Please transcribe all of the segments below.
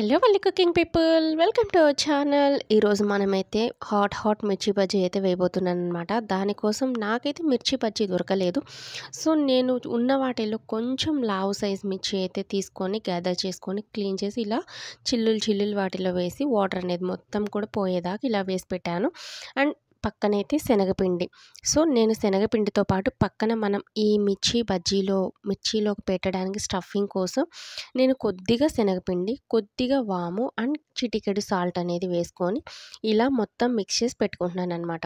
hello మళ్ళీ cooking people welcome to our channel ఈరోజు మనమైతే హాట్ హాట్ మిర్చి బజ్జీ అయితే వేయబోతున్నాను అనమాట దానికోసం నాకైతే మిర్చి బజ్జీ దొరకలేదు సో నేను ఉన్న వాటిల్లో కొంచెం లావు సైజ్ మిర్చి అయితే తీసుకొని గ్యాదర్ చేసుకొని క్లీన్ చేసి ఇలా చిల్లులు చిల్లులు వాటిలో వేసి వాటర్ అనేది మొత్తం కూడా పోయేదాకా ఇలా వేసి పెట్టాను అండ్ పక్కనైతే శనగపిండి సో నేను శనగపిండితో పాటు పక్కన మనం ఈ మిర్చి బజ్జీలో మిర్చిలో పెట్టడానికి స్టఫింగ్ కోసం నేను కొద్దిగా శనగపిండి కొద్దిగా వాము అండ్ చిటికెడు సాల్ట్ అనేది వేసుకొని ఇలా మొత్తం మిక్స్ చేసి పెట్టుకుంటున్నాను అనమాట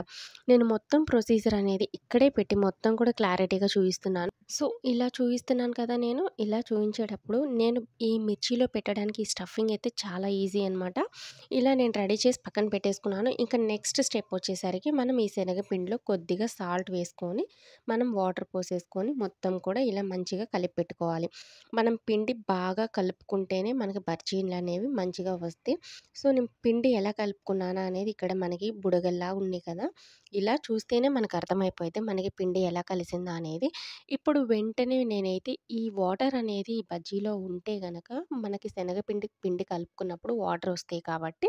నేను మొత్తం ప్రొసీజర్ అనేది ఇక్కడే పెట్టి మొత్తం కూడా క్లారిటీగా చూపిస్తున్నాను సో ఇలా చూపిస్తున్నాను కదా నేను ఇలా చూపించేటప్పుడు నేను ఈ మిర్చిలో పెట్టడానికి ఈ స్టఫింగ్ అయితే చాలా ఈజీ అనమాట ఇలా నేను రెడీ చేసి పక్కన పెట్టేసుకున్నాను ఇంకా నెక్స్ట్ స్టెప్ వచ్చేసరికి మనం ఈ శనగపిండిలో కొద్దిగా సాల్ట్ వేసుకొని మనం వాటర్ పోసేసుకొని మొత్తం కూడా ఇలా మంచిగా కలిపి పెట్టుకోవాలి మనం పిండి బాగా కలుపుకుంటేనే మనకి బర్జీన్లు అనేవి మంచిగా వస్తాయి సో నేను పిండి ఎలా కలుపుకున్నానా అనేది ఇక్కడ మనకి బుడగల్లా ఉంది కదా ఇలా చూస్తేనే మనకు అర్థమైపోతే మనకి పిండి ఎలా కలిసిందా అనేది ఇప్పుడు వెంటనే నేనైతే ఈ వాటర్ అనేది ఈ బజ్జీలో ఉంటే గనక మనకి శనగపిండి పిండి కలుపుకున్నప్పుడు వాటర్ వస్తాయి కాబట్టి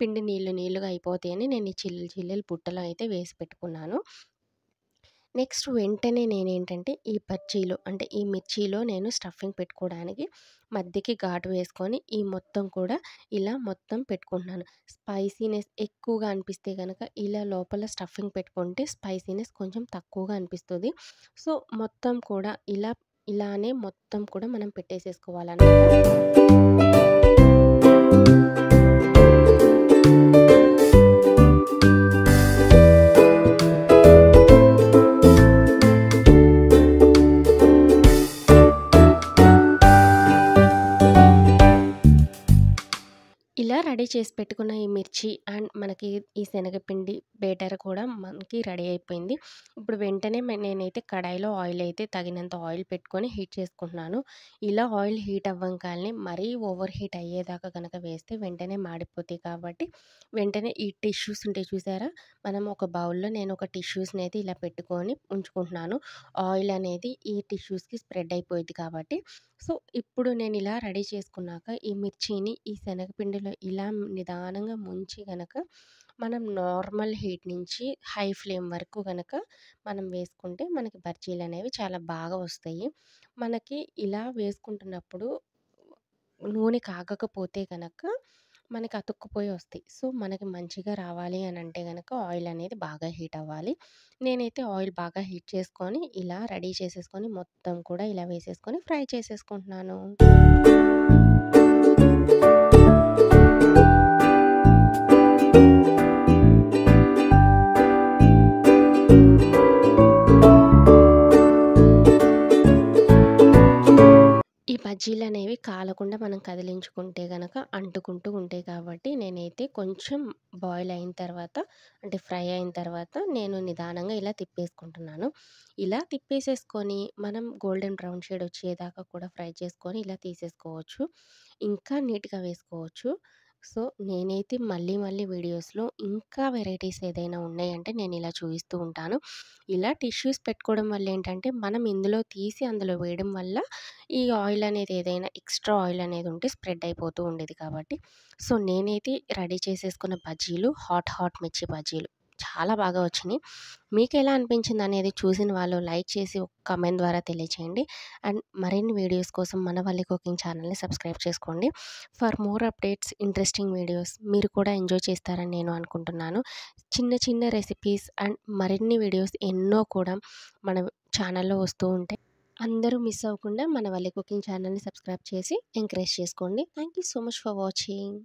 పిండి నీళ్ళు నీళ్ళుగా అయిపోతాయని నేను ఈ చిల్లులు చిల్లులు బుట్టలు అయితే వేసి పెట్టుకున్నాను నెక్స్ట్ వెంటనే నేను ఏంటంటే ఈ బజ్జీలో అంటే ఈ మిర్చిలో నేను స్టఫింగ్ పెట్టుకోవడానికి మధ్యకి ఘాటు వేసుకొని ఈ మొత్తం కూడా ఇలా మొత్తం పెట్టుకుంటున్నాను స్పైసీనెస్ ఎక్కువగా అనిపిస్తే కనుక ఇలా లోపల స్టఫింగ్ పెట్టుకుంటే స్పైసీనెస్ కొంచెం తక్కువగా అనిపిస్తుంది సో మొత్తం కూడా ఇలా ఇలానే మొత్తం కూడా మనం పెట్టేసేసుకోవాలన్నమాట ఇలా రెడీ చేసి పెట్టుకున్న ఈ మిర్చి అండ్ మనకి ఈ శనగపిండి బేటర్ కూడా మనకి రెడీ అయిపోయింది ఇప్పుడు వెంటనే నేనైతే కడాయిలో ఆయిల్ అయితే తగినంత ఆయిల్ పెట్టుకొని హీట్ చేసుకుంటున్నాను ఇలా ఆయిల్ హీట్ అవ్వంగానే మరీ ఓవర్ హీట్ అయ్యేదాకా కనుక వేస్తే వెంటనే మాడిపోతాయి కాబట్టి వెంటనే ఈ టిష్యూస్ ఉంటే చూసారా మనం ఒక బౌల్లో నేను ఒక టిష్యూస్ని అయితే ఇలా పెట్టుకొని ఉంచుకుంటున్నాను ఆయిల్ అనేది ఈ టిష్యూస్కి స్ప్రెడ్ అయిపోయింది కాబట్టి సో ఇప్పుడు నేను ఇలా రెడీ చేసుకున్నాక ఈ మిర్చిని ఈ శనగపిండి మధ్యలో ఇలా నిదానంగా ముంచి గనక మనం నార్మల్ హీట్ నుంచి హై ఫ్లేమ్ వరకు గనక మనం వేసుకుంటే మనకి బర్జీలు అనేవి చాలా బాగా వస్తాయి మనకి ఇలా వేసుకుంటున్నప్పుడు నూనె కాగకపోతే కనుక మనకి అతుక్కుపోయి వస్తాయి సో మనకి మంచిగా రావాలి అని అంటే కనుక ఆయిల్ అనేది బాగా హీట్ అవ్వాలి నేనైతే ఆయిల్ బాగా హీట్ చేసుకొని ఇలా రెడీ చేసేసుకొని మొత్తం కూడా ఇలా వేసేసుకొని ఫ్రై చేసేసుకుంటున్నాను బజ్జీలు అనేవి కాలకుండా మనం కదిలించుకుంటే కనుక అంటుకుంటూ ఉంటాయి కాబట్టి నేనైతే కొంచెం బాయిల్ అయిన తర్వాత అంటే ఫ్రై అయిన తర్వాత నేను నిదానంగా ఇలా తిప్పేసుకుంటున్నాను ఇలా తిప్పేసేసుకొని మనం గోల్డెన్ బ్రౌన్ షేడ్ వచ్చేదాకా కూడా ఫ్రై చేసుకొని ఇలా తీసేసుకోవచ్చు ఇంకా నీట్గా వేసుకోవచ్చు సో నేనైతే మళ్ళీ మళ్ళీ వీడియోస్లో ఇంకా వెరైటీస్ ఏదైనా ఉన్నాయంటే నేను ఇలా చూపిస్తూ ఉంటాను ఇలా టిష్యూస్ పెట్టుకోవడం వల్ల ఏంటంటే మనం ఇందులో తీసి అందులో వేయడం వల్ల ఈ ఆయిల్ అనేది ఏదైనా ఎక్స్ట్రా ఆయిల్ అనేది ఉంటే స్ప్రెడ్ అయిపోతూ ఉండేది కాబట్టి సో నేనైతే రెడీ చేసేసుకున్న బజ్జీలు హాట్ హాట్ మిర్చి బజ్జీలు చాలా బాగా వచ్చినాయి మీకు ఎలా అనిపించింది అనేది చూసిన వాళ్ళు లైక్ చేసి ఒక కమెంట్ ద్వారా తెలియచేయండి అండ్ మరిన్ని వీడియోస్ కోసం మన వాళ్ళ కుకింగ్ ఛానల్ని సబ్స్క్రైబ్ చేసుకోండి for more updates interesting videos మీరు కూడా ఎంజాయ్ చేస్తారని నేను అనుకుంటున్నాను చిన్న చిన్న రెసిపీస్ అండ్ మరిన్ని వీడియోస్ ఎన్నో కూడా మన ఛానల్లో వస్తూ ఉంటాయి అందరూ మిస్ అవ్వకుండా మన వాళ్ళ కుకింగ్ ఛానల్ని సబ్స్క్రైబ్ చేసి ఎంకరేజ్ చేసుకోండి thank you so much for watching